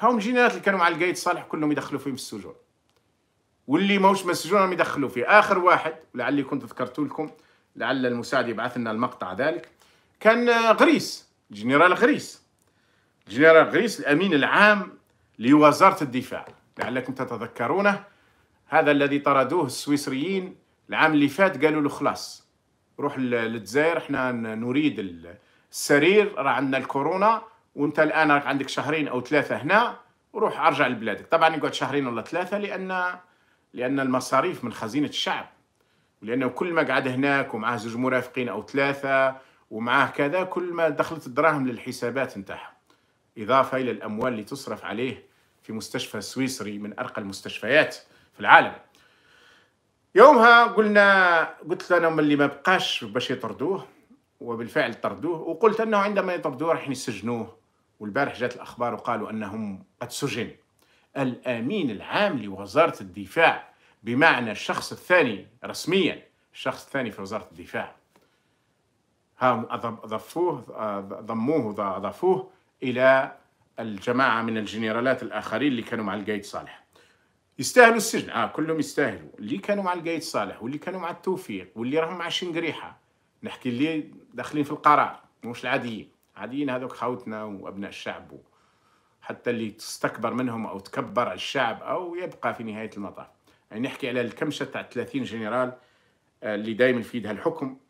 هاهم جينات اللي كانوا مع القايد صالح كلهم يدخلوا فيهم السجون واللي ماهوش مسجون راهم يدخلوا فيه اخر واحد لعلي كنت ذكرت لكم لعل المساعد يبعث لنا المقطع ذلك كان آه، غريس جنرال غريس جنرال غريس الامين العام لوزاره الدفاع لعلكم تتذكرونه هذا الذي طردوه السويسريين العام اللي فات قالوا له خلاص روح للجزائر احنا نريد السرير راه عندنا الكورونا وانت الان راك عندك شهرين او ثلاثه هنا وروح ارجع لبلادك طبعا يقعد شهرين ولا ثلاثه لان لان المصاريف من خزينه الشعب لانه كل ما قعد هناك ومعاه زوج مرافقين او ثلاثه ومعاه كذا كل ما دخلت الدراهم للحسابات نتاعها اضافه الى الاموال اللي تصرف عليه في مستشفى سويسري من ارقى المستشفيات في العالم يومها قلنا قلت لهم اللي ما بقاش باش يطردوه وبالفعل طردوه وقلت انه عندما يطردوه راح يسجنوه والبارح جات الأخبار وقالوا أنهم قد سجن الأمين العام لوزارة الدفاع بمعنى الشخص الثاني رسميا الشخص الثاني في وزارة الدفاع هم أضفوه ضموه ضافوه إلى الجماعة من الجنرالات الآخرين اللي كانوا مع القايد صالح يستاهلوا السجن اه كلهم يستاهلوا اللي كانوا مع القايد صالح واللي كانوا مع التوفيق واللي راهم مع شنقريحه نحكي اللي داخلين في القرار مش العاديين عاديين هذوك خوتنا وابناء الشعب حتى اللي تستكبر منهم او تكبر الشعب او يبقى في نهايه المطاف يعني نحكي على الكمشه تاع 30 جنرال آه، اللي دائما في يدها الحكم